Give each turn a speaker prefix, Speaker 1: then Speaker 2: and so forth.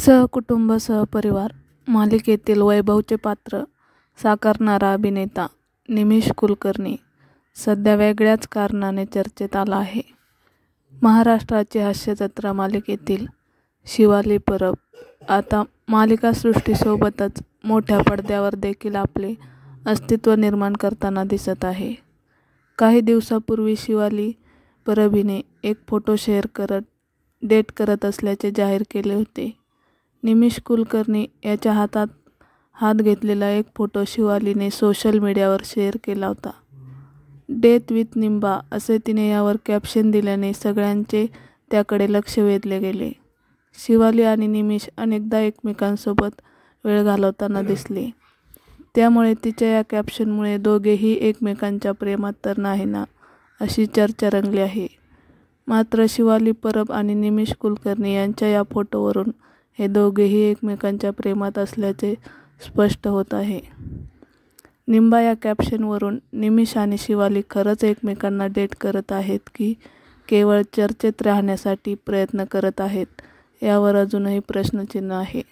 Speaker 1: सहकुटुंब सहपरिवार मालिकेतील वैभवचे पात्र साकारणारा अभिनेता निमिष कुलकर्णी सध्या वेगळ्याच कारणाने चर्चेत आला आहे महाराष्ट्राची हास्यजत्रा मालिकेतील शिवाली परब आता मालिकासृष्टीसोबतच मोठ्या पडद्यावर देखील आपले अस्तित्व निर्माण करताना दिसत आहे काही दिवसापूर्वी शिवाली परब हिने एक फोटो शेअर करत डेट करत असल्याचे जाहीर केले होते निमिष कुलकर्णी याच्या हातात हात घेतलेला एक फोटो शिवालीने सोशल मीडियावर शेअर केला होता डेथ विथ निंबा असे तिने यावर कॅप्शन दिल्याने सगळ्यांचे त्याकडे लक्ष वेधले गेले शिवाली आणि निमिष अनेकदा एकमेकांसोबत वेळ घालवताना दिसले त्यामुळे तिच्या या कॅप्शनमुळे दोघेही एकमेकांच्या प्रेमात तर नाही ना अशी चर्चा रंगली आहे मात्र शिवाली परब आणि निमिष कुलकर्णी यांच्या या फोटोवरून हे दोघेही एकमेकांच्या प्रेमात असल्याचे स्पष्ट होत आहे निंबा या कॅप्शनवरून निमिष आणि शिवाली खरंच एकमेकांना डेट करत आहेत की केवळ चर्चेत राहण्यासाठी प्रयत्न करत आहेत यावर अजूनही प्रश्नचिन्ह आहे